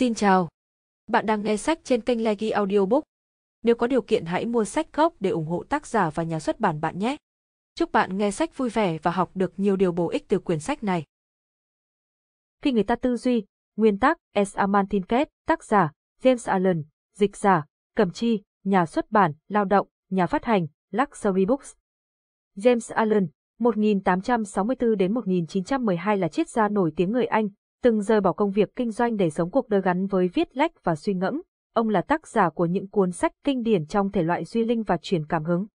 Xin chào. Bạn đang nghe sách trên kênh Legi Audiobook. Nếu có điều kiện hãy mua sách gốc để ủng hộ tác giả và nhà xuất bản bạn nhé. Chúc bạn nghe sách vui vẻ và học được nhiều điều bổ ích từ quyển sách này. Khi người ta tư duy, nguyên tắc S. Amantinket, tác giả, James Allen, dịch giả, cầm Chi, nhà xuất bản, lao động, nhà phát hành, Luxury Books. James Allen, 1864 đến 1912 là triết gia nổi tiếng người Anh, từng rời bỏ công việc kinh doanh để sống cuộc đời gắn với viết lách và suy ngẫm, ông là tác giả của những cuốn sách kinh điển trong thể loại duy linh và truyền cảm hứng.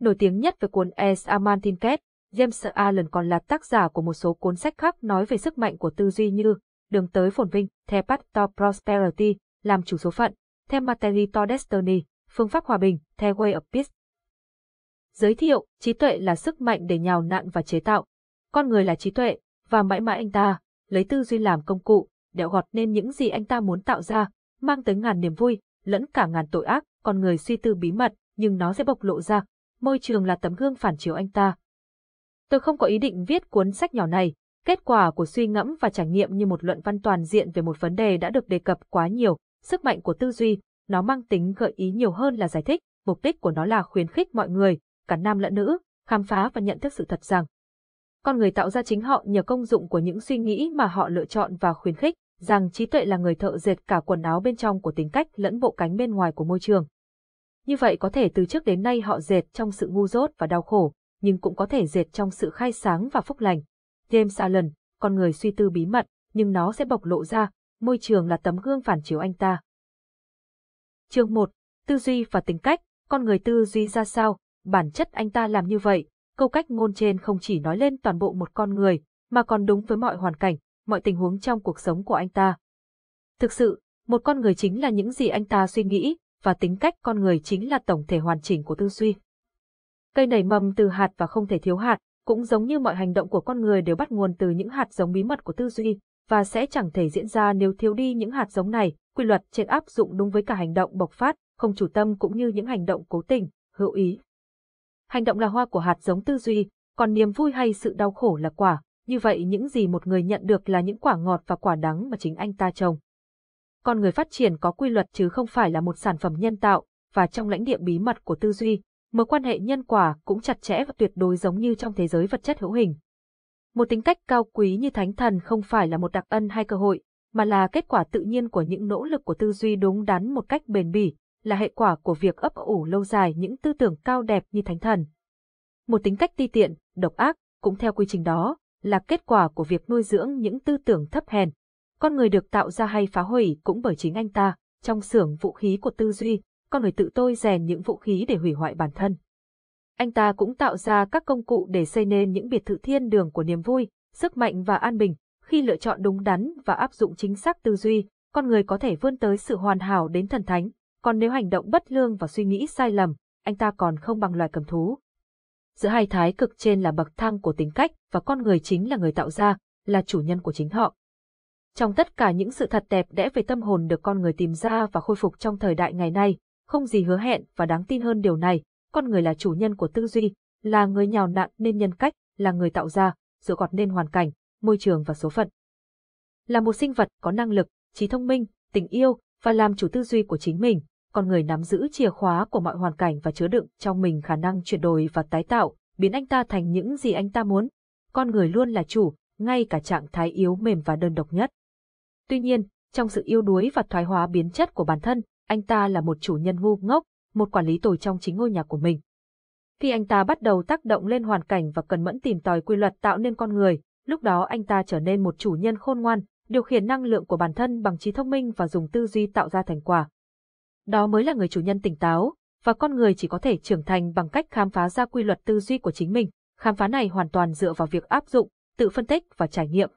Nổi tiếng nhất với cuốn S. Amantin Cat, James Allen còn là tác giả của một số cuốn sách khác nói về sức mạnh của tư duy như Đường tới phồn vinh, The Path to Prosperity, Làm chủ số phận, The Matery to Destiny, Phương pháp hòa bình, The Way of Peace. Giới thiệu, trí tuệ là sức mạnh để nhào nặn và chế tạo. Con người là trí tuệ, và mãi mãi anh ta, lấy tư duy làm công cụ, đẽo gọt nên những gì anh ta muốn tạo ra, mang tới ngàn niềm vui, lẫn cả ngàn tội ác, con người suy tư bí mật, nhưng nó sẽ bộc lộ ra, môi trường là tấm gương phản chiếu anh ta. Tôi không có ý định viết cuốn sách nhỏ này, kết quả của suy ngẫm và trải nghiệm như một luận văn toàn diện về một vấn đề đã được đề cập quá nhiều, sức mạnh của tư duy, nó mang tính gợi ý nhiều hơn là giải thích, mục đích của nó là khuyến khích mọi người, cả nam lẫn nữ, khám phá và nhận thức sự thật rằng con người tạo ra chính họ nhờ công dụng của những suy nghĩ mà họ lựa chọn và khuyến khích, rằng trí tuệ là người thợ dệt cả quần áo bên trong của tính cách lẫn bộ cánh bên ngoài của môi trường. Như vậy có thể từ trước đến nay họ dệt trong sự ngu dốt và đau khổ, nhưng cũng có thể dệt trong sự khai sáng và phúc lành. James Allen, con người suy tư bí mật, nhưng nó sẽ bộc lộ ra, môi trường là tấm gương phản chiếu anh ta. Chương 1. Tư duy và tính cách, con người tư duy ra sao, bản chất anh ta làm như vậy, Câu cách ngôn trên không chỉ nói lên toàn bộ một con người, mà còn đúng với mọi hoàn cảnh, mọi tình huống trong cuộc sống của anh ta. Thực sự, một con người chính là những gì anh ta suy nghĩ, và tính cách con người chính là tổng thể hoàn chỉnh của tư duy. Cây nảy mầm từ hạt và không thể thiếu hạt, cũng giống như mọi hành động của con người đều bắt nguồn từ những hạt giống bí mật của tư duy, và sẽ chẳng thể diễn ra nếu thiếu đi những hạt giống này, quy luật trên áp dụng đúng với cả hành động bộc phát, không chủ tâm cũng như những hành động cố tình, hữu ý. Hành động là hoa của hạt giống tư duy, còn niềm vui hay sự đau khổ là quả, như vậy những gì một người nhận được là những quả ngọt và quả đắng mà chính anh ta trồng. Con người phát triển có quy luật chứ không phải là một sản phẩm nhân tạo, và trong lãnh địa bí mật của tư duy, mối quan hệ nhân quả cũng chặt chẽ và tuyệt đối giống như trong thế giới vật chất hữu hình. Một tính cách cao quý như thánh thần không phải là một đặc ân hay cơ hội, mà là kết quả tự nhiên của những nỗ lực của tư duy đúng đắn một cách bền bỉ, là hệ quả của việc ấp ủ lâu dài những tư tưởng cao đẹp như thánh thần. Một tính cách ti tiện, độc ác, cũng theo quy trình đó, là kết quả của việc nuôi dưỡng những tư tưởng thấp hèn. Con người được tạo ra hay phá hủy cũng bởi chính anh ta, trong xưởng vũ khí của tư duy, con người tự tôi rèn những vũ khí để hủy hoại bản thân. Anh ta cũng tạo ra các công cụ để xây nên những biệt thự thiên đường của niềm vui, sức mạnh và an bình. Khi lựa chọn đúng đắn và áp dụng chính xác tư duy, con người có thể vươn tới sự hoàn hảo đến thần thánh, còn nếu hành động bất lương và suy nghĩ sai lầm, anh ta còn không bằng loài cầm thú. Giữa hai thái cực trên là bậc thang của tính cách và con người chính là người tạo ra, là chủ nhân của chính họ. Trong tất cả những sự thật đẹp đẽ về tâm hồn được con người tìm ra và khôi phục trong thời đại ngày nay, không gì hứa hẹn và đáng tin hơn điều này, con người là chủ nhân của tư duy, là người nhào nặng nên nhân cách, là người tạo ra, dựa gọt nên hoàn cảnh, môi trường và số phận. Là một sinh vật có năng lực, trí thông minh, tình yêu và làm chủ tư duy của chính mình, con người nắm giữ chìa khóa của mọi hoàn cảnh và chứa đựng trong mình khả năng chuyển đổi và tái tạo, biến anh ta thành những gì anh ta muốn. Con người luôn là chủ, ngay cả trạng thái yếu mềm và đơn độc nhất. Tuy nhiên, trong sự yêu đuối và thoái hóa biến chất của bản thân, anh ta là một chủ nhân ngu ngốc, một quản lý tồi trong chính ngôi nhà của mình. Khi anh ta bắt đầu tác động lên hoàn cảnh và cần mẫn tìm tòi quy luật tạo nên con người, lúc đó anh ta trở nên một chủ nhân khôn ngoan, điều khiển năng lượng của bản thân bằng trí thông minh và dùng tư duy tạo ra thành quả. Đó mới là người chủ nhân tỉnh táo, và con người chỉ có thể trưởng thành bằng cách khám phá ra quy luật tư duy của chính mình, khám phá này hoàn toàn dựa vào việc áp dụng, tự phân tích và trải nghiệm.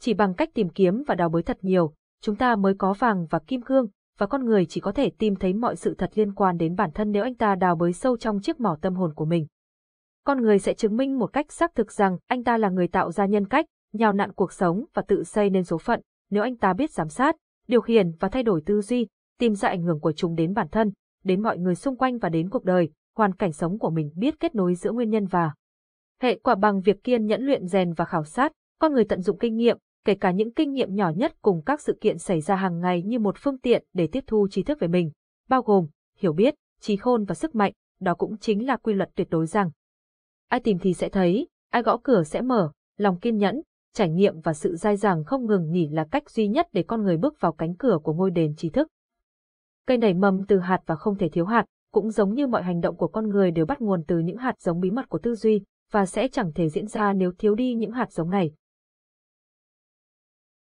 Chỉ bằng cách tìm kiếm và đào bới thật nhiều, chúng ta mới có vàng và kim cương, và con người chỉ có thể tìm thấy mọi sự thật liên quan đến bản thân nếu anh ta đào bới sâu trong chiếc mỏ tâm hồn của mình. Con người sẽ chứng minh một cách xác thực rằng anh ta là người tạo ra nhân cách, nhào nặn cuộc sống và tự xây nên số phận, nếu anh ta biết giám sát, điều khiển và thay đổi tư duy, tìm ra ảnh hưởng của chúng đến bản thân, đến mọi người xung quanh và đến cuộc đời, hoàn cảnh sống của mình biết kết nối giữa nguyên nhân và hệ quả bằng việc kiên nhẫn luyện rèn và khảo sát, con người tận dụng kinh nghiệm, kể cả những kinh nghiệm nhỏ nhất cùng các sự kiện xảy ra hàng ngày như một phương tiện để tiếp thu tri thức về mình, bao gồm hiểu biết, trí khôn và sức mạnh, đó cũng chính là quy luật tuyệt đối rằng ai tìm thì sẽ thấy, ai gõ cửa sẽ mở, lòng kiên nhẫn, trải nghiệm và sự dai dẳng không ngừng nghỉ là cách duy nhất để con người bước vào cánh cửa của ngôi đền trí thức. Cây nảy mầm từ hạt và không thể thiếu hạt, cũng giống như mọi hành động của con người đều bắt nguồn từ những hạt giống bí mật của tư duy, và sẽ chẳng thể diễn ra nếu thiếu đi những hạt giống này.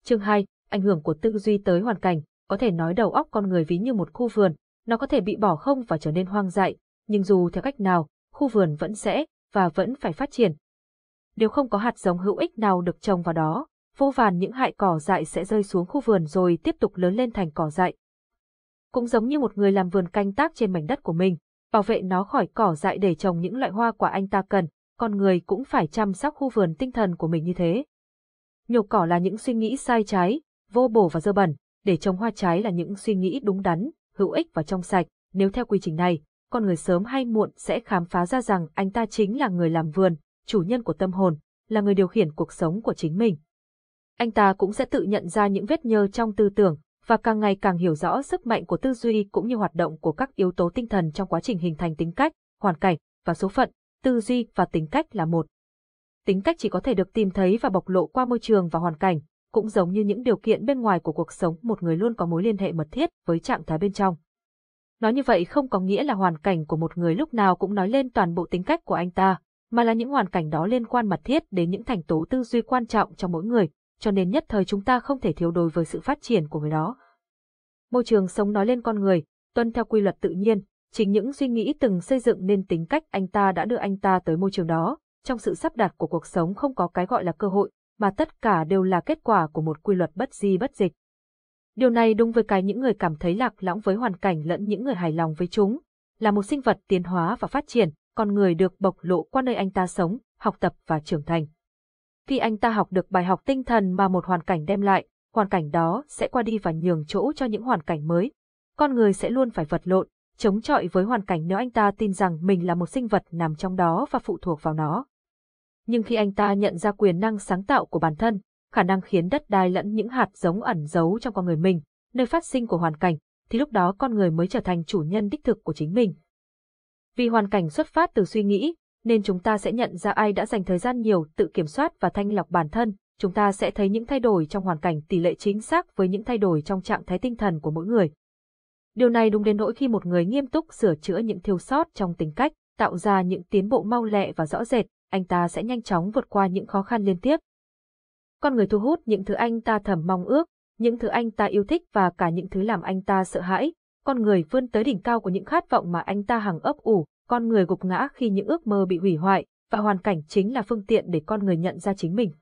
Chương 2. Ảnh hưởng của tư duy tới hoàn cảnh, có thể nói đầu óc con người ví như một khu vườn, nó có thể bị bỏ không và trở nên hoang dại, nhưng dù theo cách nào, khu vườn vẫn sẽ, và vẫn phải phát triển. Nếu không có hạt giống hữu ích nào được trồng vào đó, vô vàn những hại cỏ dại sẽ rơi xuống khu vườn rồi tiếp tục lớn lên thành cỏ dại, cũng giống như một người làm vườn canh tác trên mảnh đất của mình, bảo vệ nó khỏi cỏ dại để trồng những loại hoa quả anh ta cần, con người cũng phải chăm sóc khu vườn tinh thần của mình như thế. nhục cỏ là những suy nghĩ sai trái, vô bổ và dơ bẩn, để trồng hoa trái là những suy nghĩ đúng đắn, hữu ích và trong sạch, nếu theo quy trình này, con người sớm hay muộn sẽ khám phá ra rằng anh ta chính là người làm vườn, chủ nhân của tâm hồn, là người điều khiển cuộc sống của chính mình. Anh ta cũng sẽ tự nhận ra những vết nhơ trong tư tưởng, và càng ngày càng hiểu rõ sức mạnh của tư duy cũng như hoạt động của các yếu tố tinh thần trong quá trình hình thành tính cách, hoàn cảnh và số phận, tư duy và tính cách là một. Tính cách chỉ có thể được tìm thấy và bộc lộ qua môi trường và hoàn cảnh, cũng giống như những điều kiện bên ngoài của cuộc sống, một người luôn có mối liên hệ mật thiết với trạng thái bên trong. Nói như vậy không có nghĩa là hoàn cảnh của một người lúc nào cũng nói lên toàn bộ tính cách của anh ta, mà là những hoàn cảnh đó liên quan mật thiết đến những thành tố tư duy quan trọng trong mỗi người, cho nên nhất thời chúng ta không thể thiếu đối với sự phát triển của người đó. Môi trường sống nói lên con người, tuân theo quy luật tự nhiên, chính những suy nghĩ từng xây dựng nên tính cách anh ta đã đưa anh ta tới môi trường đó, trong sự sắp đặt của cuộc sống không có cái gọi là cơ hội, mà tất cả đều là kết quả của một quy luật bất di bất dịch. Điều này đúng với cái những người cảm thấy lạc lõng với hoàn cảnh lẫn những người hài lòng với chúng, là một sinh vật tiến hóa và phát triển, con người được bộc lộ qua nơi anh ta sống, học tập và trưởng thành khi anh ta học được bài học tinh thần mà một hoàn cảnh đem lại, hoàn cảnh đó sẽ qua đi và nhường chỗ cho những hoàn cảnh mới. Con người sẽ luôn phải vật lộn, chống chọi với hoàn cảnh nếu anh ta tin rằng mình là một sinh vật nằm trong đó và phụ thuộc vào nó. Nhưng khi anh ta nhận ra quyền năng sáng tạo của bản thân, khả năng khiến đất đai lẫn những hạt giống ẩn giấu trong con người mình, nơi phát sinh của hoàn cảnh, thì lúc đó con người mới trở thành chủ nhân đích thực của chính mình. Vì hoàn cảnh xuất phát từ suy nghĩ, nên chúng ta sẽ nhận ra ai đã dành thời gian nhiều tự kiểm soát và thanh lọc bản thân, chúng ta sẽ thấy những thay đổi trong hoàn cảnh tỷ lệ chính xác với những thay đổi trong trạng thái tinh thần của mỗi người. Điều này đúng đến nỗi khi một người nghiêm túc sửa chữa những thiếu sót trong tính cách, tạo ra những tiến bộ mau lẹ và rõ rệt, anh ta sẽ nhanh chóng vượt qua những khó khăn liên tiếp. Con người thu hút những thứ anh ta thầm mong ước, những thứ anh ta yêu thích và cả những thứ làm anh ta sợ hãi, con người vươn tới đỉnh cao của những khát vọng mà anh ta hằng ấp ủ, con người gục ngã khi những ước mơ bị hủy hoại, và hoàn cảnh chính là phương tiện để con người nhận ra chính mình.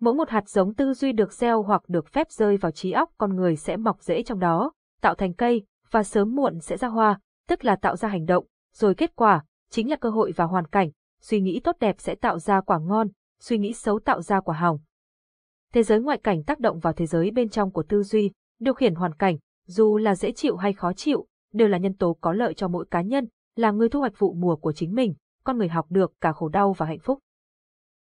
Mỗi một hạt giống tư duy được gieo hoặc được phép rơi vào trí óc con người sẽ mọc rễ trong đó, tạo thành cây, và sớm muộn sẽ ra hoa, tức là tạo ra hành động, rồi kết quả, chính là cơ hội và hoàn cảnh, suy nghĩ tốt đẹp sẽ tạo ra quả ngon, suy nghĩ xấu tạo ra quả hỏng. Thế giới ngoại cảnh tác động vào thế giới bên trong của tư duy, điều khiển hoàn cảnh, dù là dễ chịu hay khó chịu, đều là nhân tố có lợi cho mỗi cá nhân, là người thu hoạch vụ mùa của chính mình, con người học được cả khổ đau và hạnh phúc.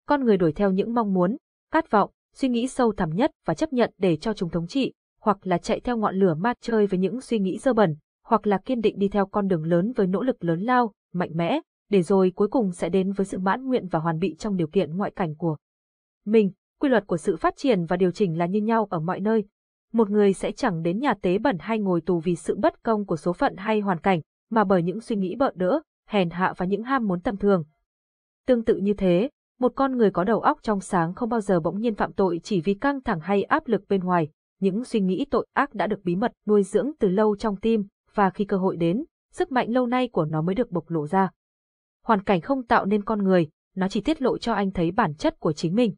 Con người đuổi theo những mong muốn, khát vọng, suy nghĩ sâu thẳm nhất và chấp nhận để cho chúng thống trị, hoặc là chạy theo ngọn lửa ma chơi với những suy nghĩ dơ bẩn, hoặc là kiên định đi theo con đường lớn với nỗ lực lớn lao, mạnh mẽ, để rồi cuối cùng sẽ đến với sự mãn nguyện và hoàn bị trong điều kiện ngoại cảnh của mình. Quy luật của sự phát triển và điều chỉnh là như nhau ở mọi nơi. Một người sẽ chẳng đến nhà tế bẩn hay ngồi tù vì sự bất công của số phận hay hoàn cảnh, mà bởi những suy nghĩ bợn đỡ, hèn hạ và những ham muốn tầm thường. Tương tự như thế, một con người có đầu óc trong sáng không bao giờ bỗng nhiên phạm tội chỉ vì căng thẳng hay áp lực bên ngoài, những suy nghĩ tội ác đã được bí mật nuôi dưỡng từ lâu trong tim, và khi cơ hội đến, sức mạnh lâu nay của nó mới được bộc lộ ra. Hoàn cảnh không tạo nên con người, nó chỉ tiết lộ cho anh thấy bản chất của chính mình.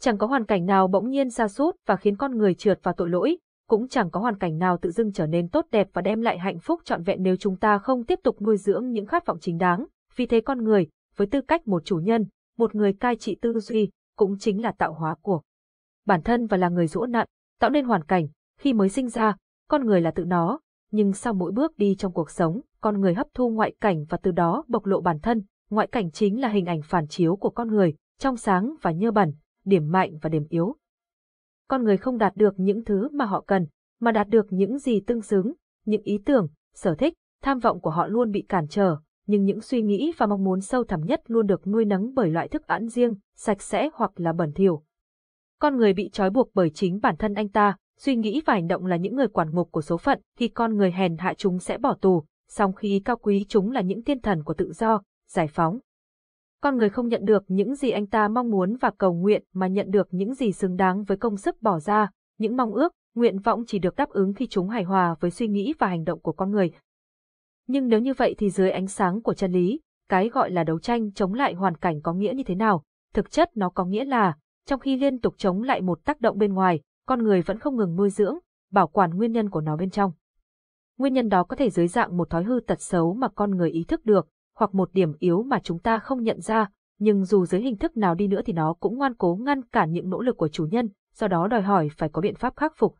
Chẳng có hoàn cảnh nào bỗng nhiên ra sút và khiến con người trượt vào tội lỗi, cũng chẳng có hoàn cảnh nào tự dưng trở nên tốt đẹp và đem lại hạnh phúc trọn vẹn nếu chúng ta không tiếp tục nuôi dưỡng những khát vọng chính đáng. Vì thế con người, với tư cách một chủ nhân, một người cai trị tư duy, cũng chính là tạo hóa của bản thân và là người rũ nặn, tạo nên hoàn cảnh, khi mới sinh ra, con người là tự nó, nhưng sau mỗi bước đi trong cuộc sống, con người hấp thu ngoại cảnh và từ đó bộc lộ bản thân, ngoại cảnh chính là hình ảnh phản chiếu của con người, trong sáng và nhơ bẩn, điểm mạnh và điểm yếu con người không đạt được những thứ mà họ cần, mà đạt được những gì tương xứng, những ý tưởng, sở thích, tham vọng của họ luôn bị cản trở, nhưng những suy nghĩ và mong muốn sâu thẳm nhất luôn được nuôi nấng bởi loại thức ăn riêng, sạch sẽ hoặc là bẩn thỉu. Con người bị trói buộc bởi chính bản thân anh ta, suy nghĩ và hành động là những người quản ngục của số phận, thì con người hèn hạ chúng sẽ bỏ tù, song khi cao quý chúng là những thiên thần của tự do, giải phóng, con người không nhận được những gì anh ta mong muốn và cầu nguyện mà nhận được những gì xứng đáng với công sức bỏ ra, những mong ước, nguyện vọng chỉ được đáp ứng khi chúng hài hòa với suy nghĩ và hành động của con người. Nhưng nếu như vậy thì dưới ánh sáng của chân lý, cái gọi là đấu tranh chống lại hoàn cảnh có nghĩa như thế nào? Thực chất nó có nghĩa là, trong khi liên tục chống lại một tác động bên ngoài, con người vẫn không ngừng nuôi dưỡng, bảo quản nguyên nhân của nó bên trong. Nguyên nhân đó có thể dưới dạng một thói hư tật xấu mà con người ý thức được, hoặc một điểm yếu mà chúng ta không nhận ra, nhưng dù dưới hình thức nào đi nữa thì nó cũng ngoan cố ngăn cản những nỗ lực của chủ nhân, do đó đòi hỏi phải có biện pháp khắc phục.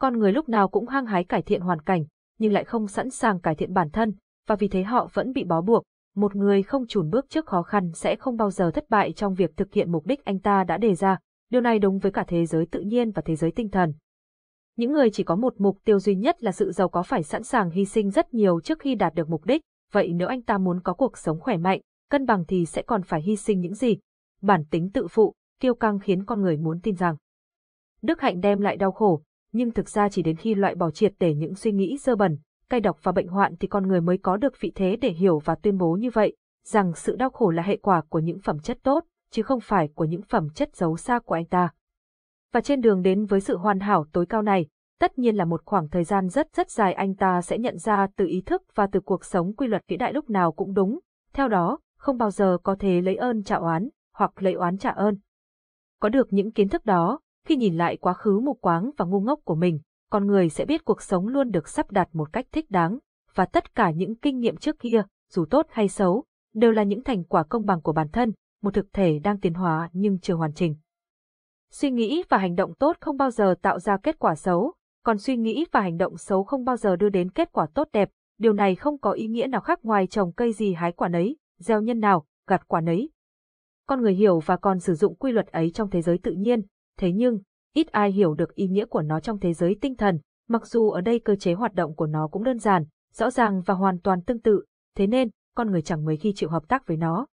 Con người lúc nào cũng hăng hái cải thiện hoàn cảnh, nhưng lại không sẵn sàng cải thiện bản thân, và vì thế họ vẫn bị bó buộc. Một người không chùn bước trước khó khăn sẽ không bao giờ thất bại trong việc thực hiện mục đích anh ta đã đề ra, điều này đúng với cả thế giới tự nhiên và thế giới tinh thần. Những người chỉ có một mục tiêu duy nhất là sự giàu có phải sẵn sàng hy sinh rất nhiều trước khi đạt được mục đích, vậy nếu anh ta muốn có cuộc sống khỏe mạnh, cân bằng thì sẽ còn phải hy sinh những gì? Bản tính tự phụ, kiêu căng khiến con người muốn tin rằng. Đức hạnh đem lại đau khổ, nhưng thực ra chỉ đến khi loại bỏ triệt để những suy nghĩ dơ bẩn, cay độc và bệnh hoạn thì con người mới có được vị thế để hiểu và tuyên bố như vậy, rằng sự đau khổ là hệ quả của những phẩm chất tốt, chứ không phải của những phẩm chất xấu xa của anh ta. Và trên đường đến với sự hoàn hảo tối cao này, Tất nhiên là một khoảng thời gian rất rất dài anh ta sẽ nhận ra từ ý thức và từ cuộc sống quy luật vĩ đại lúc nào cũng đúng, theo đó, không bao giờ có thể lấy ơn trả oán, hoặc lấy oán trả ơn. Có được những kiến thức đó, khi nhìn lại quá khứ mù quáng và ngu ngốc của mình, con người sẽ biết cuộc sống luôn được sắp đặt một cách thích đáng, và tất cả những kinh nghiệm trước kia, dù tốt hay xấu, đều là những thành quả công bằng của bản thân, một thực thể đang tiến hóa nhưng chưa hoàn chỉnh. Suy nghĩ và hành động tốt không bao giờ tạo ra kết quả xấu, còn suy nghĩ và hành động xấu không bao giờ đưa đến kết quả tốt đẹp, điều này không có ý nghĩa nào khác ngoài trồng cây gì hái quả nấy, gieo nhân nào, gặt quả nấy. Con người hiểu và còn sử dụng quy luật ấy trong thế giới tự nhiên, thế nhưng, ít ai hiểu được ý nghĩa của nó trong thế giới tinh thần, mặc dù ở đây cơ chế hoạt động của nó cũng đơn giản, rõ ràng và hoàn toàn tương tự, thế nên, con người chẳng mấy khi chịu hợp tác với nó.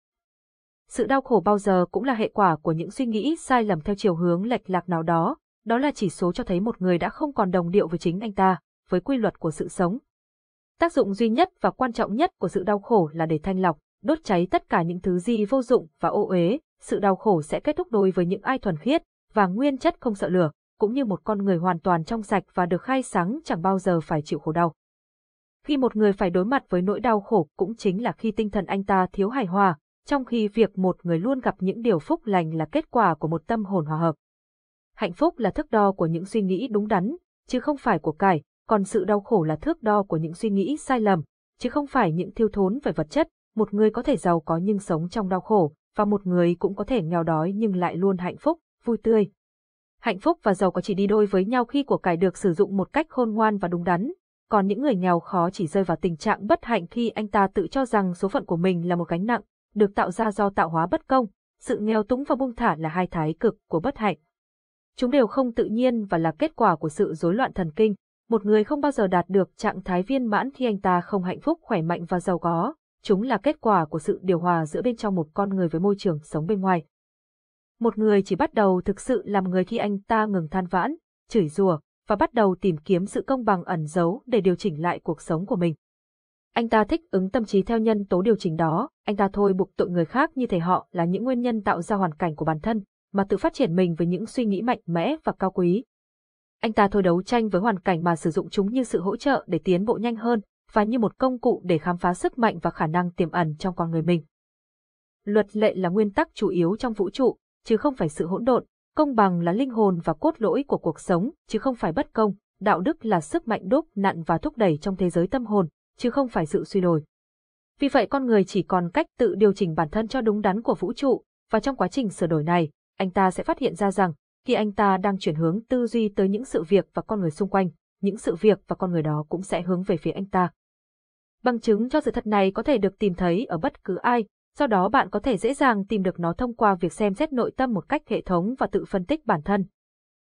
Sự đau khổ bao giờ cũng là hệ quả của những suy nghĩ sai lầm theo chiều hướng lệch lạc nào đó, đó là chỉ số cho thấy một người đã không còn đồng điệu với chính anh ta, với quy luật của sự sống. Tác dụng duy nhất và quan trọng nhất của sự đau khổ là để thanh lọc, đốt cháy tất cả những thứ gì vô dụng và ô uế, sự đau khổ sẽ kết thúc đối với những ai thuần khiết và nguyên chất không sợ lửa, cũng như một con người hoàn toàn trong sạch và được khai sáng chẳng bao giờ phải chịu khổ đau. Khi một người phải đối mặt với nỗi đau khổ cũng chính là khi tinh thần anh ta thiếu hài hòa, trong khi việc một người luôn gặp những điều phúc lành là kết quả của một tâm hồn hòa hợp hạnh phúc là thước đo của những suy nghĩ đúng đắn, chứ không phải của cải, còn sự đau khổ là thước đo của những suy nghĩ sai lầm, chứ không phải những thiêu thốn về vật chất, một người có thể giàu có nhưng sống trong đau khổ, và một người cũng có thể nghèo đói nhưng lại luôn hạnh phúc, vui tươi. Hạnh phúc và giàu có chỉ đi đôi với nhau khi của cải được sử dụng một cách khôn ngoan và đúng đắn, còn những người nghèo khó chỉ rơi vào tình trạng bất hạnh khi anh ta tự cho rằng số phận của mình là một gánh nặng, được tạo ra do tạo hóa bất công. Sự nghèo túng và buông thả là hai thái cực của bất hạnh. Chúng đều không tự nhiên và là kết quả của sự rối loạn thần kinh. Một người không bao giờ đạt được trạng thái viên mãn khi anh ta không hạnh phúc, khỏe mạnh và giàu có. Chúng là kết quả của sự điều hòa giữa bên trong một con người với môi trường sống bên ngoài. Một người chỉ bắt đầu thực sự làm người khi anh ta ngừng than vãn, chửi rủa và bắt đầu tìm kiếm sự công bằng ẩn giấu để điều chỉnh lại cuộc sống của mình. Anh ta thích ứng tâm trí theo nhân tố điều chỉnh đó, anh ta thôi buộc tội người khác như thể họ là những nguyên nhân tạo ra hoàn cảnh của bản thân, mà tự phát triển mình với những suy nghĩ mạnh mẽ và cao quý. Anh ta thôi đấu tranh với hoàn cảnh mà sử dụng chúng như sự hỗ trợ để tiến bộ nhanh hơn và như một công cụ để khám phá sức mạnh và khả năng tiềm ẩn trong con người mình. Luật lệ là nguyên tắc chủ yếu trong vũ trụ, chứ không phải sự hỗn độn, công bằng là linh hồn và cốt lõi của cuộc sống, chứ không phải bất công, đạo đức là sức mạnh đúc nặn và thúc đẩy trong thế giới tâm hồn, chứ không phải sự suy đồi. Vì vậy con người chỉ còn cách tự điều chỉnh bản thân cho đúng đắn của vũ trụ, và trong quá trình sửa đổi này, anh ta sẽ phát hiện ra rằng, khi anh ta đang chuyển hướng tư duy tới những sự việc và con người xung quanh, những sự việc và con người đó cũng sẽ hướng về phía anh ta. Bằng chứng cho sự thật này có thể được tìm thấy ở bất cứ ai, do đó bạn có thể dễ dàng tìm được nó thông qua việc xem xét nội tâm một cách hệ thống và tự phân tích bản thân.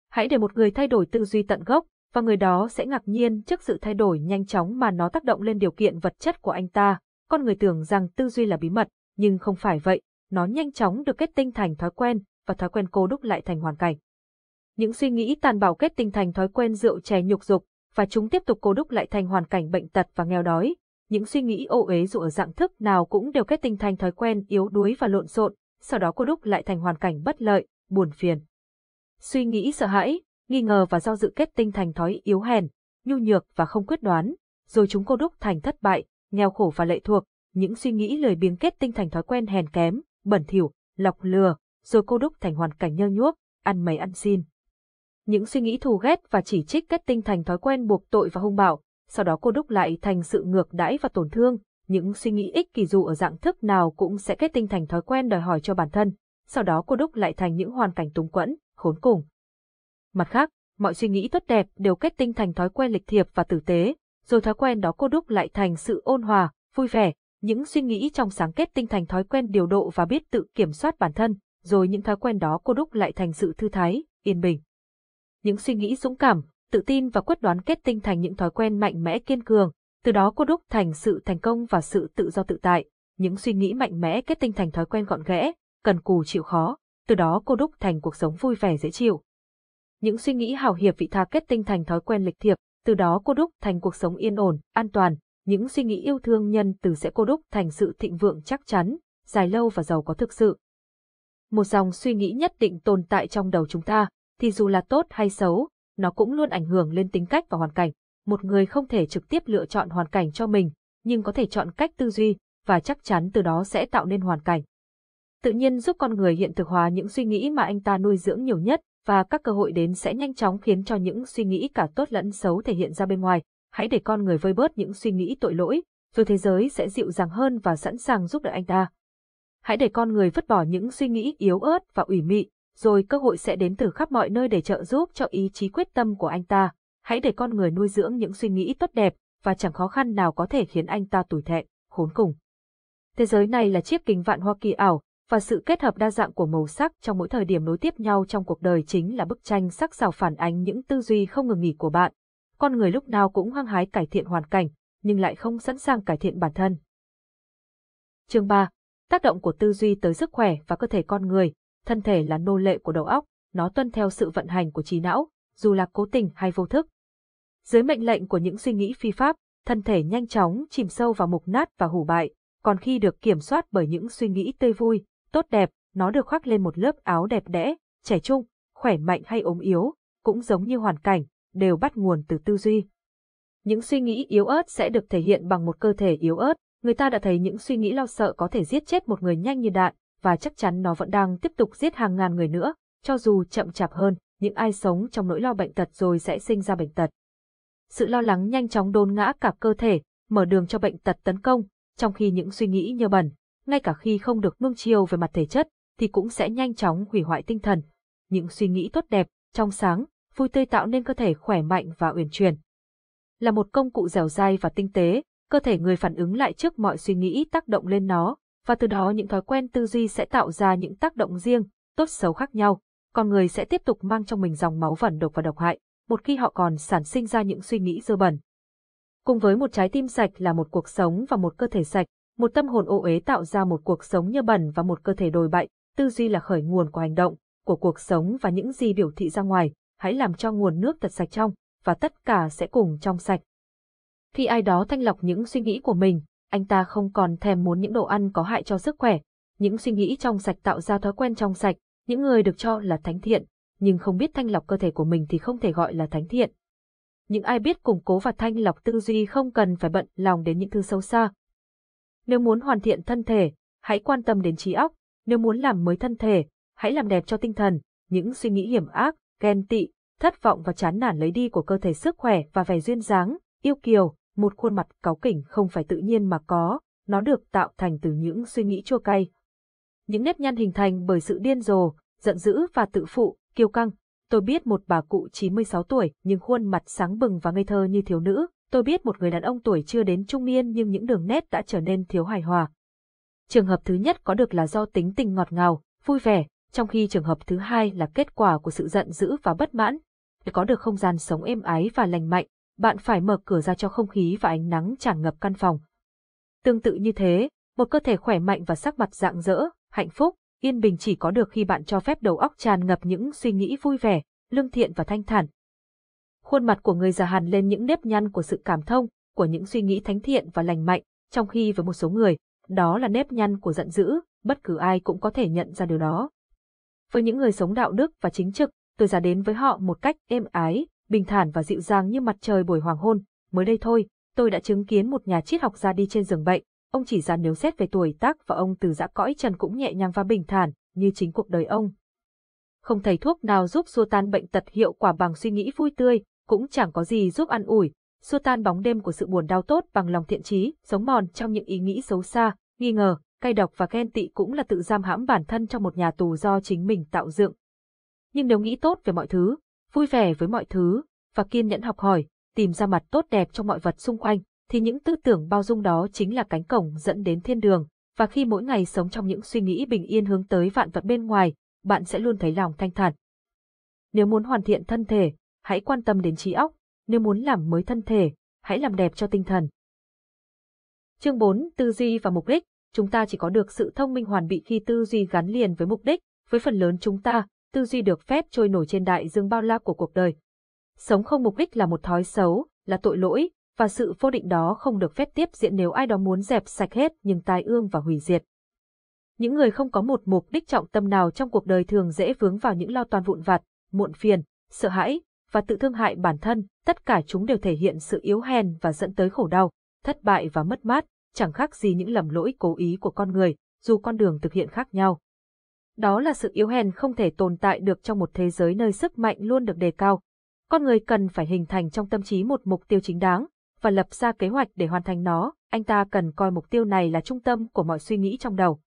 Hãy để một người thay đổi tư duy tận gốc, và người đó sẽ ngạc nhiên trước sự thay đổi nhanh chóng mà nó tác động lên điều kiện vật chất của anh ta. Con người tưởng rằng tư duy là bí mật, nhưng không phải vậy, nó nhanh chóng được kết tinh thành thói quen, và thói quen cô đúc lại thành hoàn cảnh. Những suy nghĩ tàn bạo kết tinh thành thói quen rượu chè nhục dục, và chúng tiếp tục cô đúc lại thành hoàn cảnh bệnh tật và nghèo đói. Những suy nghĩ ô uế dù ở dạng thức nào cũng đều kết tinh thành thói quen yếu đuối và lộn xộn, sau đó cô đúc lại thành hoàn cảnh bất lợi, buồn phiền. Suy nghĩ sợ hãi, nghi ngờ và do dự kết tinh thành thói yếu hèn, nhu nhược và không quyết đoán, rồi chúng cô đúc thành thất bại, nghèo khổ và lệ thuộc, những suy nghĩ lười biếng kết tinh thành thói quen hèn kém, bẩn thỉu, lọc lừa, rồi cô đúc thành hoàn cảnh nhơ nhuốc, ăn mày ăn xin. Những suy nghĩ thù ghét và chỉ trích kết tinh thành thói quen buộc tội và hung bạo, sau đó cô đúc lại thành sự ngược đãi và tổn thương, những suy nghĩ ích kỷ dù ở dạng thức nào cũng sẽ kết tinh thành thói quen đòi hỏi cho bản thân, sau đó cô đúc lại thành những hoàn cảnh túng quẫn, khốn cùng. Mặt khác, mọi suy nghĩ tốt đẹp đều kết tinh thành thói quen lịch thiệp và tử tế, rồi thói quen đó cô đúc lại thành sự ôn hòa, vui vẻ, những suy nghĩ trong sáng kết tinh thành thói quen điều độ và biết tự kiểm soát bản thân, rồi những thói quen đó cô đúc lại thành sự thư thái, yên bình. Những suy nghĩ dũng cảm, tự tin và quyết đoán kết tinh thành những thói quen mạnh mẽ kiên cường, từ đó cô đúc thành sự thành công và sự tự do tự tại, những suy nghĩ mạnh mẽ kết tinh thành thói quen gọn ghẽ, cần cù chịu khó, từ đó cô đúc thành cuộc sống vui vẻ dễ chịu. Những suy nghĩ hào hiệp vị tha kết tinh thành thói quen lịch thiệp, từ đó cô đúc thành cuộc sống yên ổn, an toàn, những suy nghĩ yêu thương nhân từ sẽ cô đúc thành sự thịnh vượng chắc chắn, dài lâu và giàu có thực sự một dòng suy nghĩ nhất định tồn tại trong đầu chúng ta, thì dù là tốt hay xấu, nó cũng luôn ảnh hưởng lên tính cách và hoàn cảnh. Một người không thể trực tiếp lựa chọn hoàn cảnh cho mình, nhưng có thể chọn cách tư duy, và chắc chắn từ đó sẽ tạo nên hoàn cảnh. Tự nhiên giúp con người hiện thực hóa những suy nghĩ mà anh ta nuôi dưỡng nhiều nhất, và các cơ hội đến sẽ nhanh chóng khiến cho những suy nghĩ cả tốt lẫn xấu thể hiện ra bên ngoài. Hãy để con người vơi bớt những suy nghĩ tội lỗi, rồi thế giới sẽ dịu dàng hơn và sẵn sàng giúp đỡ anh ta hãy để con người vứt bỏ những suy nghĩ yếu ớt và ủy mị, rồi cơ hội sẽ đến từ khắp mọi nơi để trợ giúp cho ý chí quyết tâm của anh ta. Hãy để con người nuôi dưỡng những suy nghĩ tốt đẹp, và chẳng khó khăn nào có thể khiến anh ta tủi thẹn, khốn cùng. Thế giới này là chiếc kính vạn hoa kỳ ảo, và sự kết hợp đa dạng của màu sắc trong mỗi thời điểm nối tiếp nhau trong cuộc đời chính là bức tranh sắc sảo phản ánh những tư duy không ngừng nghỉ của bạn. Con người lúc nào cũng hăng hái cải thiện hoàn cảnh, nhưng lại không sẵn sàng cải thiện bản thân. Chương 3 Tác động của tư duy tới sức khỏe và cơ thể con người, thân thể là nô lệ của đầu óc, nó tuân theo sự vận hành của trí não, dù là cố tình hay vô thức. Dưới mệnh lệnh của những suy nghĩ phi pháp, thân thể nhanh chóng chìm sâu vào mục nát và hủ bại, còn khi được kiểm soát bởi những suy nghĩ tươi vui, tốt đẹp, nó được khoác lên một lớp áo đẹp đẽ, trẻ trung, khỏe mạnh hay ốm yếu, cũng giống như hoàn cảnh, đều bắt nguồn từ tư duy. Những suy nghĩ yếu ớt sẽ được thể hiện bằng một cơ thể yếu ớt, người ta đã thấy những suy nghĩ lo sợ có thể giết chết một người nhanh như đạn, và chắc chắn nó vẫn đang tiếp tục giết hàng ngàn người nữa, cho dù chậm chạp hơn, những ai sống trong nỗi lo bệnh tật rồi sẽ sinh ra bệnh tật. Sự lo lắng nhanh chóng đôn ngã cả cơ thể, mở đường cho bệnh tật tấn công, trong khi những suy nghĩ nhơ bẩn, ngay cả khi không được nuông chiều về mặt thể chất, thì cũng sẽ nhanh chóng hủy hoại tinh thần. Những suy nghĩ tốt đẹp, trong sáng, vui tươi tạo nên cơ thể khỏe mạnh và uyển chuyển. Là một công cụ dẻo dai và tinh tế, cơ thể người phản ứng lại trước mọi suy nghĩ tác động lên nó, và từ đó những thói quen tư duy sẽ tạo ra những tác động riêng, tốt xấu khác nhau, con người sẽ tiếp tục mang trong mình dòng máu vẩn độc và độc hại, một khi họ còn sản sinh ra những suy nghĩ dơ bẩn. Cùng với một trái tim sạch là một cuộc sống và một cơ thể sạch, một tâm hồn ô uế tạo ra một cuộc sống như bẩn và một cơ thể đồi bại, tư duy là khởi nguồn của hành động, của cuộc sống và những gì biểu thị ra ngoài, hãy làm cho nguồn nước thật sạch trong, và tất cả sẽ cùng trong sạch. Khi ai đó thanh lọc những suy nghĩ của mình, anh ta không còn thèm muốn những đồ ăn có hại cho sức khỏe. Những suy nghĩ trong sạch tạo ra thói quen trong sạch, những người được cho là thánh thiện, nhưng không biết thanh lọc cơ thể của mình thì không thể gọi là thánh thiện. Những ai biết củng cố và thanh lọc tư duy không cần phải bận lòng đến những thứ sâu xa. Nếu muốn hoàn thiện thân thể, hãy quan tâm đến trí óc, nếu muốn làm mới thân thể, hãy làm đẹp cho tinh thần, những suy nghĩ hiểm ác, ghen tị, thất vọng và chán nản lấy đi của cơ thể sức khỏe và vẻ duyên dáng, yêu kiều, một khuôn mặt cáu kỉnh không phải tự nhiên mà có, nó được tạo thành từ những suy nghĩ chua cay. Những nếp nhăn hình thành bởi sự điên rồ, giận dữ và tự phụ, kiêu căng. Tôi biết một bà cụ 96 tuổi nhưng khuôn mặt sáng bừng và ngây thơ như thiếu nữ. Tôi biết một người đàn ông tuổi chưa đến trung niên nhưng những đường nét đã trở nên thiếu hài hòa. Trường hợp thứ nhất có được là do tính tình ngọt ngào, vui vẻ, trong khi trường hợp thứ hai là kết quả của sự giận dữ và bất mãn. Để có được không gian sống êm ái và lành mạnh, bạn phải mở cửa ra cho không khí và ánh nắng tràn ngập căn phòng. Tương tự như thế, một cơ thể khỏe mạnh và sắc mặt rạng rỡ, hạnh phúc, yên bình chỉ có được khi bạn cho phép đầu óc tràn ngập những suy nghĩ vui vẻ, lương thiện và thanh thản. Khuôn mặt của người già hàn lên những nếp nhăn của sự cảm thông, của những suy nghĩ thánh thiện và lành mạnh, trong khi với một số người, đó là nếp nhăn của giận dữ, bất cứ ai cũng có thể nhận ra điều đó. Với những người sống đạo đức và chính trực, tôi ra đến với họ một cách êm ái, bình thản và dịu dàng như mặt trời buổi hoàng hôn. Mới đây thôi, tôi đã chứng kiến một nhà triết học ra đi trên giường bệnh. Ông chỉ ra nếu xét về tuổi tác và ông từ dã cõi trần cũng nhẹ nhàng và bình thản, như chính cuộc đời ông. Không thầy thuốc nào giúp xua tan bệnh tật hiệu quả bằng suy nghĩ vui tươi, cũng chẳng có gì giúp ăn ủi, xua tan bóng đêm của sự buồn đau tốt bằng lòng thiện trí, sống mòn trong những ý nghĩ xấu xa, nghi ngờ, cay độc và ghen tị cũng là tự giam hãm bản thân trong một nhà tù do chính mình tạo dựng. Nhưng nếu nghĩ tốt về mọi thứ, vui vẻ với mọi thứ và kiên nhẫn học hỏi, tìm ra mặt tốt đẹp trong mọi vật xung quanh, thì những tư tưởng bao dung đó chính là cánh cổng dẫn đến thiên đường, và khi mỗi ngày sống trong những suy nghĩ bình yên hướng tới vạn vật bên ngoài, bạn sẽ luôn thấy lòng thanh thản. Nếu muốn hoàn thiện thân thể, hãy quan tâm đến trí óc, nếu muốn làm mới thân thể, hãy làm đẹp cho tinh thần. Chương 4. Tư duy và mục đích Chúng ta chỉ có được sự thông minh hoàn bị khi tư duy gắn liền với mục đích, với phần lớn chúng ta, tư duy được phép trôi nổi trên đại dương bao la của cuộc đời. Sống không mục đích là một thói xấu, là tội lỗi, và sự vô định đó không được phép tiếp diễn nếu ai đó muốn dẹp sạch hết những tai ương và hủy diệt. Những người không có một mục đích trọng tâm nào trong cuộc đời thường dễ vướng vào những lo toan vụn vặt, muộn phiền, sợ hãi và tự thương hại bản thân, tất cả chúng đều thể hiện sự yếu hèn và dẫn tới khổ đau, thất bại và mất mát, chẳng khác gì những lầm lỗi cố ý của con người, dù con đường thực hiện khác nhau đó là sự yếu hèn không thể tồn tại được trong một thế giới nơi sức mạnh luôn được đề cao. Con người cần phải hình thành trong tâm trí một mục tiêu chính đáng, và lập ra kế hoạch để hoàn thành nó, anh ta cần coi mục tiêu này là trung tâm của mọi suy nghĩ trong đầu.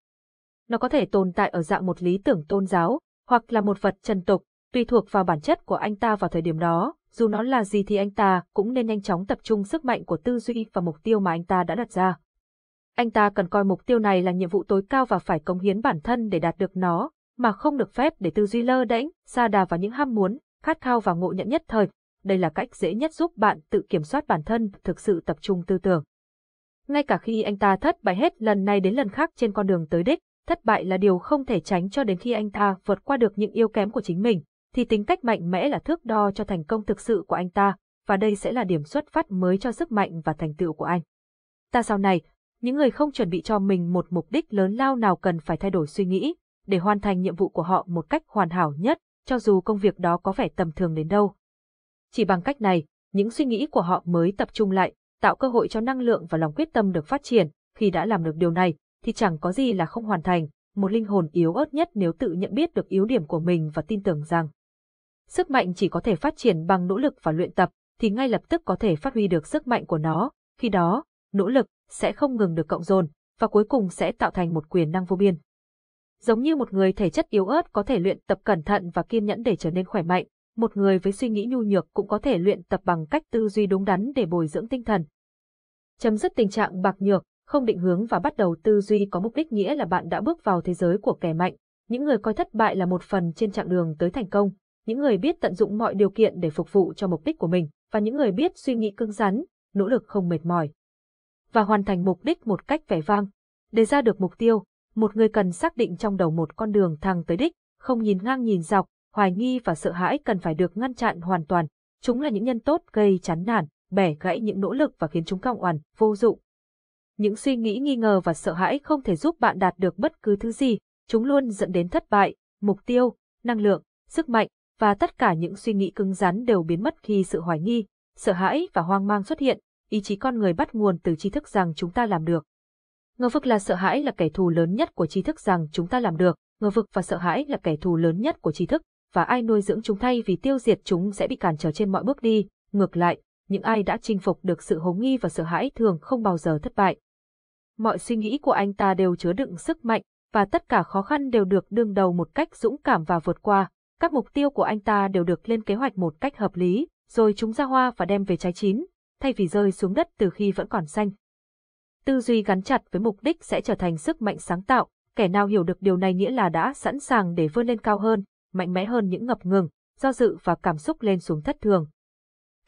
Nó có thể tồn tại ở dạng một lý tưởng tôn giáo, hoặc là một vật trần tục, tùy thuộc vào bản chất của anh ta vào thời điểm đó, dù nó là gì thì anh ta cũng nên nhanh chóng tập trung sức mạnh của tư duy và mục tiêu mà anh ta đã đặt ra. Anh ta cần coi mục tiêu này là nhiệm vụ tối cao và phải cống hiến bản thân để đạt được nó, mà không được phép để tư duy lơ đễnh, xa đà vào những ham muốn, khát khao và ngộ nhận nhất thời. Đây là cách dễ nhất giúp bạn tự kiểm soát bản thân, thực sự tập trung tư tưởng. Ngay cả khi anh ta thất bại hết lần này đến lần khác trên con đường tới đích, thất bại là điều không thể tránh cho đến khi anh ta vượt qua được những yếu kém của chính mình, thì tính cách mạnh mẽ là thước đo cho thành công thực sự của anh ta, và đây sẽ là điểm xuất phát mới cho sức mạnh và thành tựu của anh. Ta sau này, những người không chuẩn bị cho mình một mục đích lớn lao nào cần phải thay đổi suy nghĩ, để hoàn thành nhiệm vụ của họ một cách hoàn hảo nhất, cho dù công việc đó có vẻ tầm thường đến đâu. Chỉ bằng cách này, những suy nghĩ của họ mới tập trung lại, tạo cơ hội cho năng lượng và lòng quyết tâm được phát triển, khi đã làm được điều này, thì chẳng có gì là không hoàn thành, một linh hồn yếu ớt nhất nếu tự nhận biết được yếu điểm của mình và tin tưởng rằng sức mạnh chỉ có thể phát triển bằng nỗ lực và luyện tập, thì ngay lập tức có thể phát huy được sức mạnh của nó, khi đó, nỗ lực, sẽ không ngừng được cộng dồn, và cuối cùng sẽ tạo thành một quyền năng vô biên. Giống như một người thể chất yếu ớt có thể luyện tập cẩn thận và kiên nhẫn để trở nên khỏe mạnh, một người với suy nghĩ nhu nhược cũng có thể luyện tập bằng cách tư duy đúng đắn để bồi dưỡng tinh thần. Chấm dứt tình trạng bạc nhược, không định hướng và bắt đầu tư duy có mục đích nghĩa là bạn đã bước vào thế giới của kẻ mạnh. Những người coi thất bại là một phần trên chặng đường tới thành công, những người biết tận dụng mọi điều kiện để phục vụ cho mục đích của mình, và những người biết suy nghĩ cứng rắn, nỗ lực không mệt mỏi và hoàn thành mục đích một cách vẻ vang. Để ra được mục tiêu, một người cần xác định trong đầu một con đường thẳng tới đích, không nhìn ngang nhìn dọc, hoài nghi và sợ hãi cần phải được ngăn chặn hoàn toàn. Chúng là những nhân tốt gây chán nản, bẻ gãy những nỗ lực và khiến chúng cao oằn, vô dụng. Những suy nghĩ nghi ngờ và sợ hãi không thể giúp bạn đạt được bất cứ thứ gì, chúng luôn dẫn đến thất bại, mục tiêu, năng lượng, sức mạnh và tất cả những suy nghĩ cứng rắn đều biến mất khi sự hoài nghi, sợ hãi và hoang mang xuất hiện ý chí con người bắt nguồn từ tri thức rằng chúng ta làm được. Ngờ vực là sợ hãi là kẻ thù lớn nhất của tri thức rằng chúng ta làm được, ngờ vực và sợ hãi là kẻ thù lớn nhất của tri thức, và ai nuôi dưỡng chúng thay vì tiêu diệt chúng sẽ bị cản trở trên mọi bước đi, ngược lại, những ai đã chinh phục được sự hố nghi và sợ hãi thường không bao giờ thất bại. Mọi suy nghĩ của anh ta đều chứa đựng sức mạnh, và tất cả khó khăn đều được đương đầu một cách dũng cảm và vượt qua, các mục tiêu của anh ta đều được lên kế hoạch một cách hợp lý, rồi chúng ra hoa và đem về trái chín, thay vì rơi xuống đất từ khi vẫn còn xanh. Tư duy gắn chặt với mục đích sẽ trở thành sức mạnh sáng tạo, kẻ nào hiểu được điều này nghĩa là đã sẵn sàng để vươn lên cao hơn, mạnh mẽ hơn những ngập ngừng, do dự và cảm xúc lên xuống thất thường.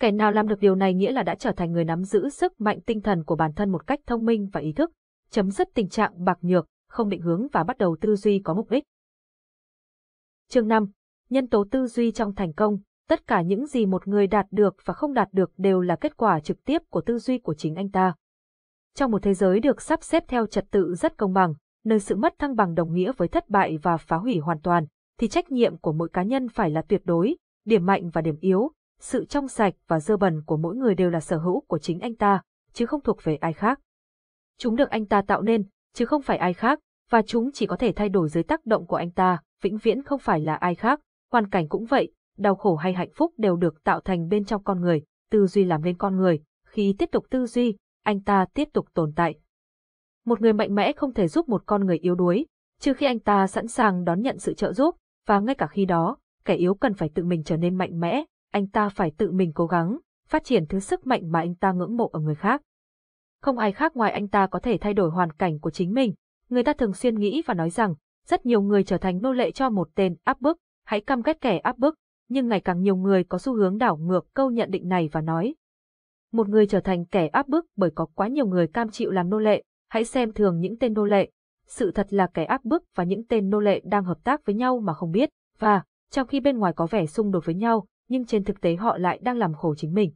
Kẻ nào làm được điều này nghĩa là đã trở thành người nắm giữ sức mạnh tinh thần của bản thân một cách thông minh và ý thức, chấm dứt tình trạng bạc nhược, không định hướng và bắt đầu tư duy có mục đích. Chương 5. Nhân tố tư duy trong thành công, tất cả những gì một người đạt được và không đạt được đều là kết quả trực tiếp của tư duy của chính anh ta. Trong một thế giới được sắp xếp theo trật tự rất công bằng, nơi sự mất thăng bằng đồng nghĩa với thất bại và phá hủy hoàn toàn, thì trách nhiệm của mỗi cá nhân phải là tuyệt đối, điểm mạnh và điểm yếu, sự trong sạch và dơ bẩn của mỗi người đều là sở hữu của chính anh ta, chứ không thuộc về ai khác. Chúng được anh ta tạo nên, chứ không phải ai khác, và chúng chỉ có thể thay đổi dưới tác động của anh ta, vĩnh viễn không phải là ai khác, hoàn cảnh cũng vậy, đau khổ hay hạnh phúc đều được tạo thành bên trong con người, tư duy làm nên con người, khi tiếp tục tư duy, anh ta tiếp tục tồn tại. Một người mạnh mẽ không thể giúp một con người yếu đuối, trừ khi anh ta sẵn sàng đón nhận sự trợ giúp, và ngay cả khi đó, kẻ yếu cần phải tự mình trở nên mạnh mẽ, anh ta phải tự mình cố gắng, phát triển thứ sức mạnh mà anh ta ngưỡng mộ ở người khác. Không ai khác ngoài anh ta có thể thay đổi hoàn cảnh của chính mình, người ta thường xuyên nghĩ và nói rằng, rất nhiều người trở thành nô lệ cho một tên áp bức, hãy căm ghét kẻ áp bức, nhưng ngày càng nhiều người có xu hướng đảo ngược câu nhận định này và nói. Một người trở thành kẻ áp bức bởi có quá nhiều người cam chịu làm nô lệ, hãy xem thường những tên nô lệ. Sự thật là kẻ áp bức và những tên nô lệ đang hợp tác với nhau mà không biết, và, trong khi bên ngoài có vẻ xung đột với nhau, nhưng trên thực tế họ lại đang làm khổ chính mình.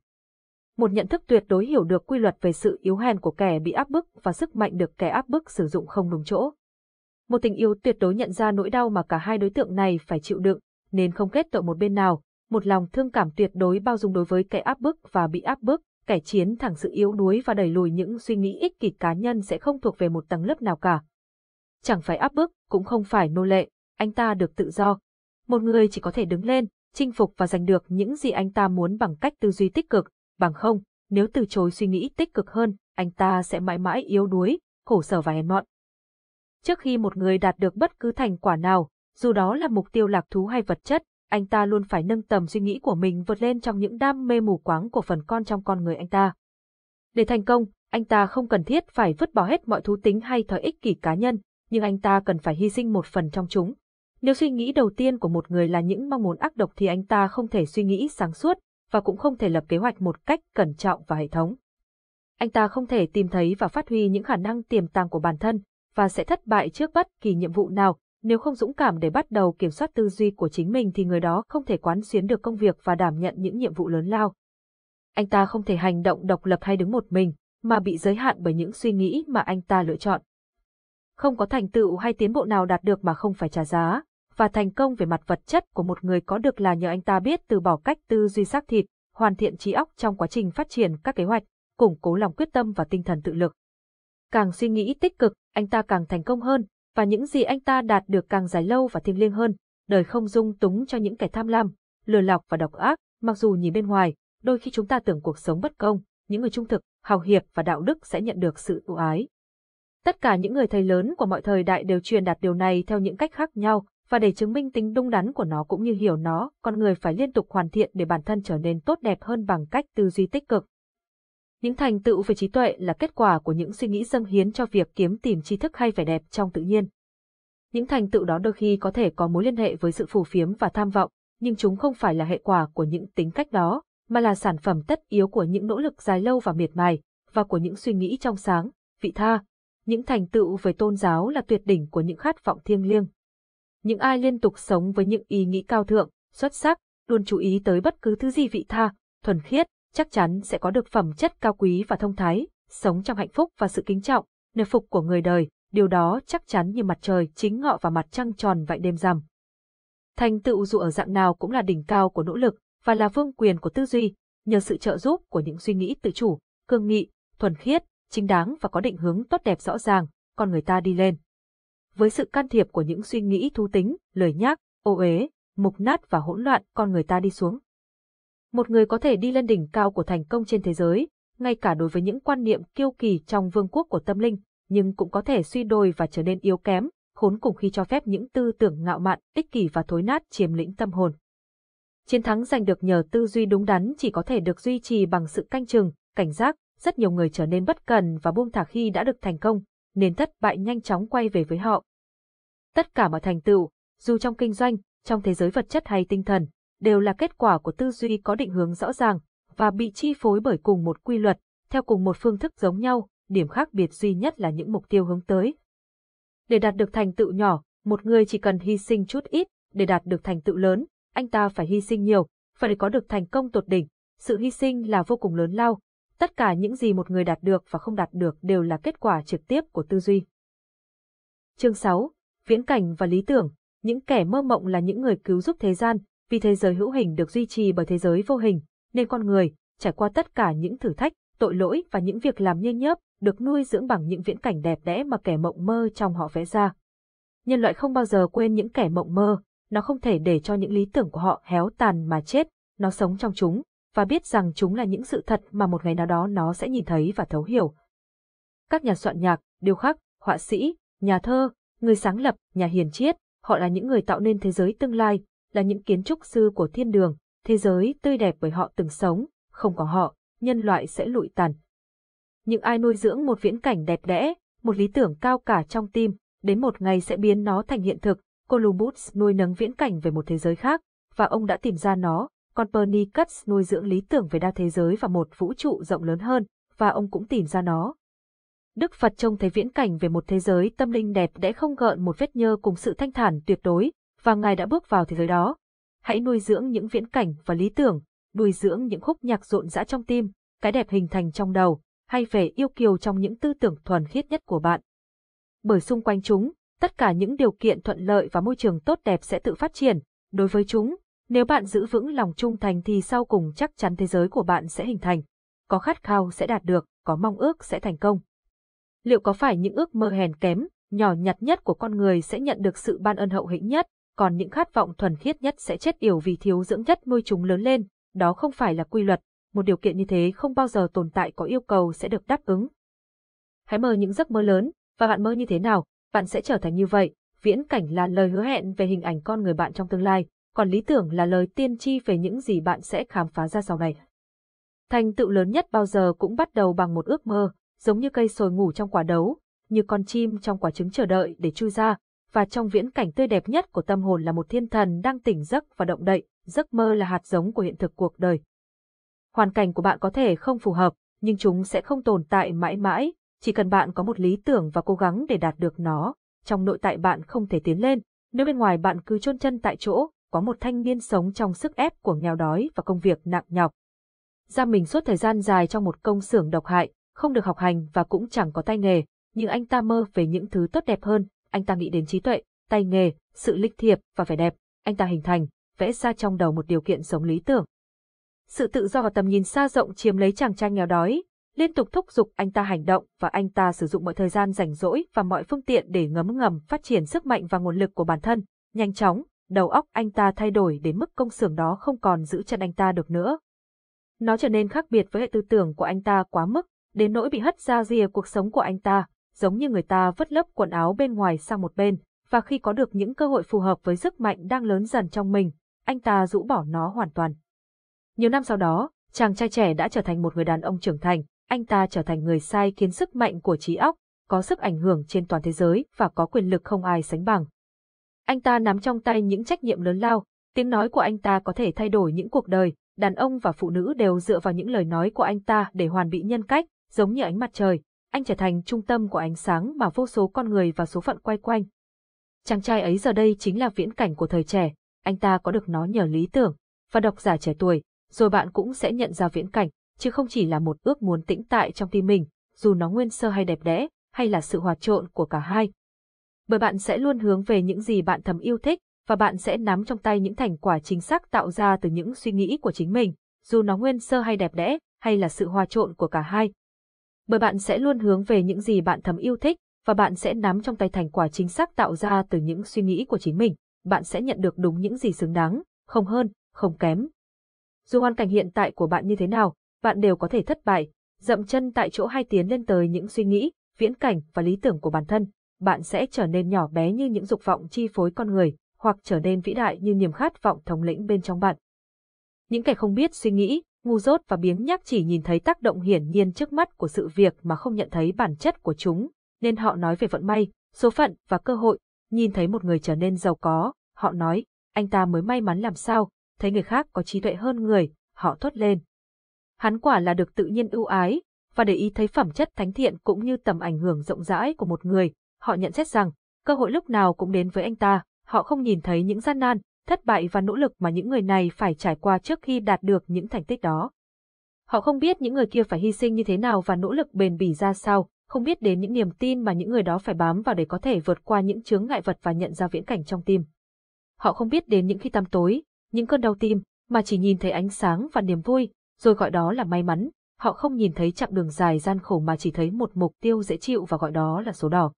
Một nhận thức tuyệt đối hiểu được quy luật về sự yếu hèn của kẻ bị áp bức và sức mạnh được kẻ áp bức sử dụng không đúng chỗ. Một tình yêu tuyệt đối nhận ra nỗi đau mà cả hai đối tượng này phải chịu đựng, nên không kết tội một bên nào, một lòng thương cảm tuyệt đối bao dung đối với kẻ áp bức và bị áp bức, kẻ chiến thẳng sự yếu đuối và đẩy lùi những suy nghĩ ích kỷ cá nhân sẽ không thuộc về một tầng lớp nào cả. Chẳng phải áp bức, cũng không phải nô lệ, anh ta được tự do. Một người chỉ có thể đứng lên, chinh phục và giành được những gì anh ta muốn bằng cách tư duy tích cực, bằng không, nếu từ chối suy nghĩ tích cực hơn, anh ta sẽ mãi mãi yếu đuối, khổ sở và hèn mọn. Trước khi một người đạt được bất cứ thành quả nào, dù đó là mục tiêu lạc thú hay vật chất, anh ta luôn phải nâng tầm suy nghĩ của mình vượt lên trong những đam mê mù quáng của phần con trong con người anh ta. Để thành công, anh ta không cần thiết phải vứt bỏ hết mọi thú tính hay thói ích kỷ cá nhân, nhưng anh ta cần phải hy sinh một phần trong chúng. Nếu suy nghĩ đầu tiên của một người là những mong muốn ác độc thì anh ta không thể suy nghĩ sáng suốt và cũng không thể lập kế hoạch một cách cẩn trọng và hệ thống. Anh ta không thể tìm thấy và phát huy những khả năng tiềm tàng của bản thân và sẽ thất bại trước bất kỳ nhiệm vụ nào nếu không dũng cảm để bắt đầu kiểm soát tư duy của chính mình thì người đó không thể quán xuyến được công việc và đảm nhận những nhiệm vụ lớn lao. Anh ta không thể hành động độc lập hay đứng một mình, mà bị giới hạn bởi những suy nghĩ mà anh ta lựa chọn. Không có thành tựu hay tiến bộ nào đạt được mà không phải trả giá, và thành công về mặt vật chất của một người có được là nhờ anh ta biết từ bỏ cách tư duy xác thịt, hoàn thiện trí óc trong quá trình phát triển các kế hoạch, củng cố lòng quyết tâm và tinh thần tự lực. Càng suy nghĩ tích cực, anh ta càng thành công hơn, và những gì anh ta đạt được càng dài lâu và thiêng liêng hơn, đời không dung túng cho những kẻ tham lam, lừa lọc và độc ác, mặc dù nhìn bên ngoài, đôi khi chúng ta tưởng cuộc sống bất công, những người trung thực, hào hiệp và đạo đức sẽ nhận được sự ưu ái. Tất cả những người thầy lớn của mọi thời đại đều truyền đạt điều này theo những cách khác nhau, và để chứng minh tính đúng đắn của nó cũng như hiểu nó, con người phải liên tục hoàn thiện để bản thân trở nên tốt đẹp hơn bằng cách tư duy tích cực, những thành tựu về trí tuệ là kết quả của những suy nghĩ dâng hiến cho việc kiếm tìm tri thức hay vẻ đẹp trong tự nhiên. Những thành tựu đó đôi khi có thể có mối liên hệ với sự phù phiếm và tham vọng, nhưng chúng không phải là hệ quả của những tính cách đó, mà là sản phẩm tất yếu của những nỗ lực dài lâu và miệt mài, và của những suy nghĩ trong sáng, vị tha. Những thành tựu về tôn giáo là tuyệt đỉnh của những khát vọng thiêng liêng. Những ai liên tục sống với những ý nghĩ cao thượng, xuất sắc, luôn chú ý tới bất cứ thứ gì vị tha, thuần khiết, chắc chắn sẽ có được phẩm chất cao quý và thông thái, sống trong hạnh phúc và sự kính trọng, nơi phục của người đời, điều đó chắc chắn như mặt trời chính ngọ và mặt trăng tròn vậy đêm rằm. Thành tựu dù ở dạng nào cũng là đỉnh cao của nỗ lực và là vương quyền của tư duy, nhờ sự trợ giúp của những suy nghĩ tự chủ, cương nghị, thuần khiết, chính đáng và có định hướng tốt đẹp rõ ràng, con người ta đi lên. Với sự can thiệp của những suy nghĩ thú tính, lời nhác, ô uế, mục nát và hỗn loạn con người ta đi xuống một người có thể đi lên đỉnh cao của thành công trên thế giới, ngay cả đối với những quan niệm kiêu kỳ trong vương quốc của tâm linh, nhưng cũng có thể suy đồi và trở nên yếu kém, khốn cùng khi cho phép những tư tưởng ngạo mạn, ích kỷ và thối nát chiếm lĩnh tâm hồn. Chiến thắng giành được nhờ tư duy đúng đắn chỉ có thể được duy trì bằng sự canh chừng, cảnh giác, rất nhiều người trở nên bất cần và buông thả khi đã được thành công, nên thất bại nhanh chóng quay về với họ. Tất cả mọi thành tựu, dù trong kinh doanh, trong thế giới vật chất hay tinh thần, đều là kết quả của tư duy có định hướng rõ ràng và bị chi phối bởi cùng một quy luật, theo cùng một phương thức giống nhau, điểm khác biệt duy nhất là những mục tiêu hướng tới. Để đạt được thành tựu nhỏ, một người chỉ cần hy sinh chút ít, để đạt được thành tựu lớn, anh ta phải hy sinh nhiều, và để có được thành công tột đỉnh, sự hy sinh là vô cùng lớn lao. Tất cả những gì một người đạt được và không đạt được đều là kết quả trực tiếp của tư duy. Chương 6. Viễn cảnh và lý tưởng, những kẻ mơ mộng là những người cứu giúp thế gian, vì thế giới hữu hình được duy trì bởi thế giới vô hình, nên con người, trải qua tất cả những thử thách, tội lỗi và những việc làm nhê nhớp, được nuôi dưỡng bằng những viễn cảnh đẹp đẽ mà kẻ mộng mơ trong họ vẽ ra. Nhân loại không bao giờ quên những kẻ mộng mơ, nó không thể để cho những lý tưởng của họ héo tàn mà chết, nó sống trong chúng, và biết rằng chúng là những sự thật mà một ngày nào đó nó sẽ nhìn thấy và thấu hiểu. Các nhà soạn nhạc, điêu khắc, họa sĩ, nhà thơ, người sáng lập, nhà hiền triết, họ là những người tạo nên thế giới tương lai, là những kiến trúc sư của thiên đường, thế giới tươi đẹp bởi họ từng sống, không có họ, nhân loại sẽ lụi tàn. Những ai nuôi dưỡng một viễn cảnh đẹp đẽ, một lý tưởng cao cả trong tim, đến một ngày sẽ biến nó thành hiện thực, Columbus nuôi nấng viễn cảnh về một thế giới khác, và ông đã tìm ra nó, còn Pernicus nuôi dưỡng lý tưởng về đa thế giới và một vũ trụ rộng lớn hơn, và ông cũng tìm ra nó. Đức Phật trông thấy viễn cảnh về một thế giới tâm linh đẹp đẽ không gợn một vết nhơ cùng sự thanh thản tuyệt đối, và ngài đã bước vào thế giới đó. Hãy nuôi dưỡng những viễn cảnh và lý tưởng, nuôi dưỡng những khúc nhạc rộn rã trong tim, cái đẹp hình thành trong đầu, hay vẻ yêu kiều trong những tư tưởng thuần khiết nhất của bạn. Bởi xung quanh chúng, tất cả những điều kiện thuận lợi và môi trường tốt đẹp sẽ tự phát triển. Đối với chúng, nếu bạn giữ vững lòng trung thành thì sau cùng chắc chắn thế giới của bạn sẽ hình thành. Có khát khao sẽ đạt được, có mong ước sẽ thành công. Liệu có phải những ước mơ hèn kém, nhỏ nhặt nhất của con người sẽ nhận được sự ban ơn hậu hĩnh nhất, còn những khát vọng thuần khiết nhất sẽ chết yểu vì thiếu dưỡng nhất nuôi chúng lớn lên, đó không phải là quy luật, một điều kiện như thế không bao giờ tồn tại có yêu cầu sẽ được đáp ứng. Hãy mơ những giấc mơ lớn, và bạn mơ như thế nào, bạn sẽ trở thành như vậy, viễn cảnh là lời hứa hẹn về hình ảnh con người bạn trong tương lai, còn lý tưởng là lời tiên tri về những gì bạn sẽ khám phá ra sau này. Thành tựu lớn nhất bao giờ cũng bắt đầu bằng một ước mơ, giống như cây sồi ngủ trong quả đấu, như con chim trong quả trứng chờ đợi để chui ra, và trong viễn cảnh tươi đẹp nhất của tâm hồn là một thiên thần đang tỉnh giấc và động đậy, giấc mơ là hạt giống của hiện thực cuộc đời. Hoàn cảnh của bạn có thể không phù hợp, nhưng chúng sẽ không tồn tại mãi mãi, chỉ cần bạn có một lý tưởng và cố gắng để đạt được nó, trong nội tại bạn không thể tiến lên, nếu bên ngoài bạn cứ chôn chân tại chỗ, có một thanh niên sống trong sức ép của nghèo đói và công việc nặng nhọc. Ra mình suốt thời gian dài trong một công xưởng độc hại, không được học hành và cũng chẳng có tay nghề, nhưng anh ta mơ về những thứ tốt đẹp hơn, anh ta nghĩ đến trí tuệ, tay nghề, sự lịch thiệp và vẻ đẹp, anh ta hình thành, vẽ ra trong đầu một điều kiện sống lý tưởng. Sự tự do và tầm nhìn xa rộng chiếm lấy chàng trai nghèo đói, liên tục thúc giục anh ta hành động và anh ta sử dụng mọi thời gian rảnh rỗi và mọi phương tiện để ngấm ngầm phát triển sức mạnh và nguồn lực của bản thân, nhanh chóng, đầu óc anh ta thay đổi đến mức công xưởng đó không còn giữ chân anh ta được nữa. Nó trở nên khác biệt với hệ tư tưởng của anh ta quá mức, đến nỗi bị hất ra rìa cuộc sống của anh ta, giống như người ta vứt lớp quần áo bên ngoài sang một bên, và khi có được những cơ hội phù hợp với sức mạnh đang lớn dần trong mình, anh ta rũ bỏ nó hoàn toàn. Nhiều năm sau đó, chàng trai trẻ đã trở thành một người đàn ông trưởng thành, anh ta trở thành người sai khiến sức mạnh của trí óc, có sức ảnh hưởng trên toàn thế giới và có quyền lực không ai sánh bằng. Anh ta nắm trong tay những trách nhiệm lớn lao, tiếng nói của anh ta có thể thay đổi những cuộc đời, đàn ông và phụ nữ đều dựa vào những lời nói của anh ta để hoàn bị nhân cách, giống như ánh mặt trời, anh trở thành trung tâm của ánh sáng mà vô số con người và số phận quay quanh. Chàng trai ấy giờ đây chính là viễn cảnh của thời trẻ, anh ta có được nó nhờ lý tưởng, và độc giả trẻ tuổi, rồi bạn cũng sẽ nhận ra viễn cảnh, chứ không chỉ là một ước muốn tĩnh tại trong tim mình, dù nó nguyên sơ hay đẹp đẽ, hay là sự hòa trộn của cả hai. Bởi bạn sẽ luôn hướng về những gì bạn thầm yêu thích, và bạn sẽ nắm trong tay những thành quả chính xác tạo ra từ những suy nghĩ của chính mình, dù nó nguyên sơ hay đẹp đẽ, hay là sự hòa trộn của cả hai bởi bạn sẽ luôn hướng về những gì bạn thầm yêu thích và bạn sẽ nắm trong tay thành quả chính xác tạo ra từ những suy nghĩ của chính mình, bạn sẽ nhận được đúng những gì xứng đáng, không hơn, không kém. Dù hoàn cảnh hiện tại của bạn như thế nào, bạn đều có thể thất bại, dậm chân tại chỗ hay tiến lên tới những suy nghĩ, viễn cảnh và lý tưởng của bản thân, bạn sẽ trở nên nhỏ bé như những dục vọng chi phối con người, hoặc trở nên vĩ đại như niềm khát vọng thống lĩnh bên trong bạn. Những kẻ không biết suy nghĩ, ngu dốt và biếng nhác chỉ nhìn thấy tác động hiển nhiên trước mắt của sự việc mà không nhận thấy bản chất của chúng, nên họ nói về vận may, số phận và cơ hội, nhìn thấy một người trở nên giàu có, họ nói, anh ta mới may mắn làm sao, thấy người khác có trí tuệ hơn người, họ thốt lên. Hắn quả là được tự nhiên ưu ái, và để ý thấy phẩm chất thánh thiện cũng như tầm ảnh hưởng rộng rãi của một người, họ nhận xét rằng, cơ hội lúc nào cũng đến với anh ta, họ không nhìn thấy những gian nan, thất bại và nỗ lực mà những người này phải trải qua trước khi đạt được những thành tích đó. Họ không biết những người kia phải hy sinh như thế nào và nỗ lực bền bỉ ra sao, không biết đến những niềm tin mà những người đó phải bám vào để có thể vượt qua những chướng ngại vật và nhận ra viễn cảnh trong tim. Họ không biết đến những khi tăm tối, những cơn đau tim, mà chỉ nhìn thấy ánh sáng và niềm vui, rồi gọi đó là may mắn. Họ không nhìn thấy chặng đường dài gian khổ mà chỉ thấy một mục tiêu dễ chịu và gọi đó là số đỏ.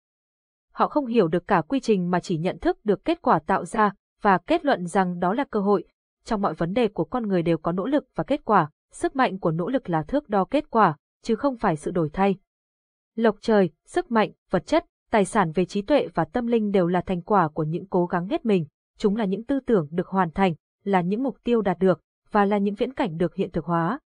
Họ không hiểu được cả quy trình mà chỉ nhận thức được kết quả tạo ra, và kết luận rằng đó là cơ hội. Trong mọi vấn đề của con người đều có nỗ lực và kết quả, sức mạnh của nỗ lực là thước đo kết quả, chứ không phải sự đổi thay. Lộc trời, sức mạnh, vật chất, tài sản về trí tuệ và tâm linh đều là thành quả của những cố gắng hết mình, chúng là những tư tưởng được hoàn thành, là những mục tiêu đạt được và là những viễn cảnh được hiện thực hóa.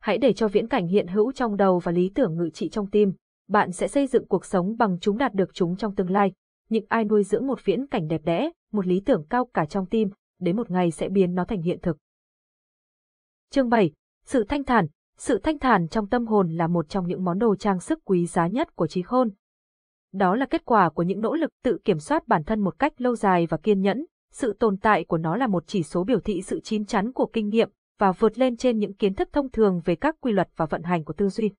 Hãy để cho viễn cảnh hiện hữu trong đầu và lý tưởng ngự trị trong tim, bạn sẽ xây dựng cuộc sống bằng chúng đạt được chúng trong tương lai, những ai nuôi dưỡng một viễn cảnh đẹp đẽ, một lý tưởng cao cả trong tim, đến một ngày sẽ biến nó thành hiện thực. Chương 7. Sự thanh thản Sự thanh thản trong tâm hồn là một trong những món đồ trang sức quý giá nhất của trí khôn. Đó là kết quả của những nỗ lực tự kiểm soát bản thân một cách lâu dài và kiên nhẫn. Sự tồn tại của nó là một chỉ số biểu thị sự chín chắn của kinh nghiệm và vượt lên trên những kiến thức thông thường về các quy luật và vận hành của tư duy.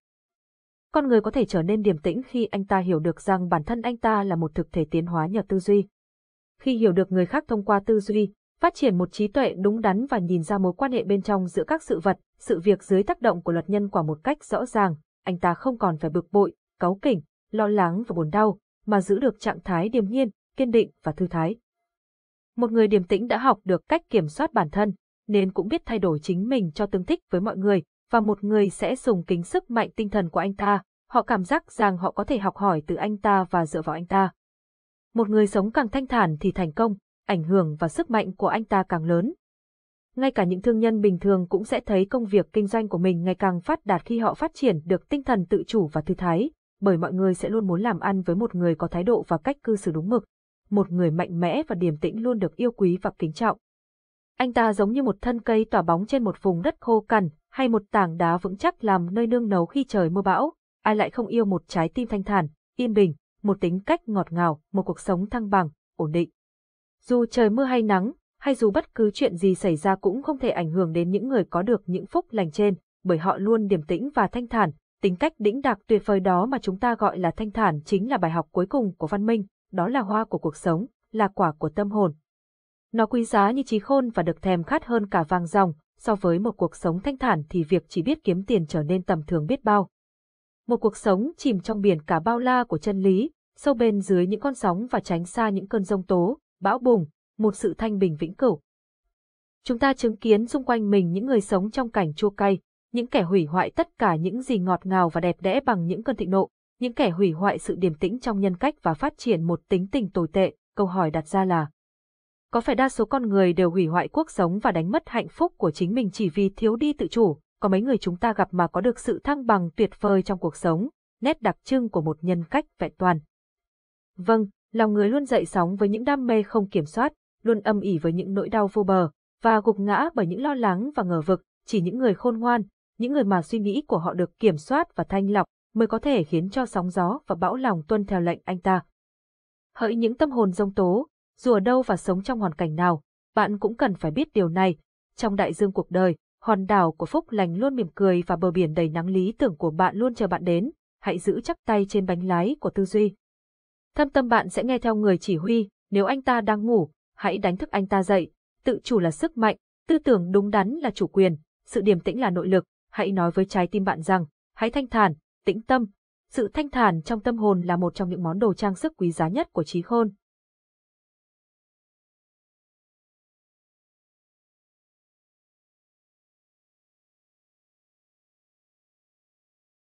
Con người có thể trở nên điềm tĩnh khi anh ta hiểu được rằng bản thân anh ta là một thực thể tiến hóa nhờ tư duy. Khi hiểu được người khác thông qua tư duy, phát triển một trí tuệ đúng đắn và nhìn ra mối quan hệ bên trong giữa các sự vật, sự việc dưới tác động của luật nhân quả một cách rõ ràng, anh ta không còn phải bực bội, cáu kỉnh, lo lắng và buồn đau, mà giữ được trạng thái điềm nhiên, kiên định và thư thái. Một người điềm tĩnh đã học được cách kiểm soát bản thân, nên cũng biết thay đổi chính mình cho tương thích với mọi người, và một người sẽ dùng kính sức mạnh tinh thần của anh ta, họ cảm giác rằng họ có thể học hỏi từ anh ta và dựa vào anh ta. Một người sống càng thanh thản thì thành công, ảnh hưởng và sức mạnh của anh ta càng lớn. Ngay cả những thương nhân bình thường cũng sẽ thấy công việc kinh doanh của mình ngày càng phát đạt khi họ phát triển được tinh thần tự chủ và thư thái, bởi mọi người sẽ luôn muốn làm ăn với một người có thái độ và cách cư xử đúng mực, một người mạnh mẽ và điềm tĩnh luôn được yêu quý và kính trọng. Anh ta giống như một thân cây tỏa bóng trên một vùng đất khô cằn, hay một tảng đá vững chắc làm nơi nương nấu khi trời mưa bão, ai lại không yêu một trái tim thanh thản, yên bình, một tính cách ngọt ngào, một cuộc sống thăng bằng, ổn định. Dù trời mưa hay nắng, hay dù bất cứ chuyện gì xảy ra cũng không thể ảnh hưởng đến những người có được những phúc lành trên, bởi họ luôn điềm tĩnh và thanh thản, tính cách đĩnh đạc tuyệt vời đó mà chúng ta gọi là thanh thản chính là bài học cuối cùng của văn minh, đó là hoa của cuộc sống, là quả của tâm hồn. Nó quý giá như trí khôn và được thèm khát hơn cả vàng ròng, so với một cuộc sống thanh thản thì việc chỉ biết kiếm tiền trở nên tầm thường biết bao. Một cuộc sống chìm trong biển cả bao la của chân lý, sâu bên dưới những con sóng và tránh xa những cơn rông tố, bão bùng, một sự thanh bình vĩnh cửu. Chúng ta chứng kiến xung quanh mình những người sống trong cảnh chua cay, những kẻ hủy hoại tất cả những gì ngọt ngào và đẹp đẽ bằng những cơn thịnh nộ, những kẻ hủy hoại sự điềm tĩnh trong nhân cách và phát triển một tính tình tồi tệ, câu hỏi đặt ra là có phải đa số con người đều hủy hoại cuộc sống và đánh mất hạnh phúc của chính mình chỉ vì thiếu đi tự chủ, có mấy người chúng ta gặp mà có được sự thăng bằng tuyệt vời trong cuộc sống, nét đặc trưng của một nhân cách vẹn toàn. Vâng, lòng người luôn dậy sóng với những đam mê không kiểm soát, luôn âm ỉ với những nỗi đau vô bờ, và gục ngã bởi những lo lắng và ngờ vực, chỉ những người khôn ngoan, những người mà suy nghĩ của họ được kiểm soát và thanh lọc mới có thể khiến cho sóng gió và bão lòng tuân theo lệnh anh ta. Hỡi những tâm hồn dông tố, dù ở đâu và sống trong hoàn cảnh nào, bạn cũng cần phải biết điều này. Trong đại dương cuộc đời, hòn đảo của phúc lành luôn mỉm cười và bờ biển đầy nắng lý tưởng của bạn luôn chờ bạn đến, hãy giữ chắc tay trên bánh lái của tư duy. Thâm tâm bạn sẽ nghe theo người chỉ huy, nếu anh ta đang ngủ, hãy đánh thức anh ta dậy, tự chủ là sức mạnh, tư tưởng đúng đắn là chủ quyền, sự điềm tĩnh là nội lực, hãy nói với trái tim bạn rằng, hãy thanh thản, tĩnh tâm. Sự thanh thản trong tâm hồn là một trong những món đồ trang sức quý giá nhất của trí khôn.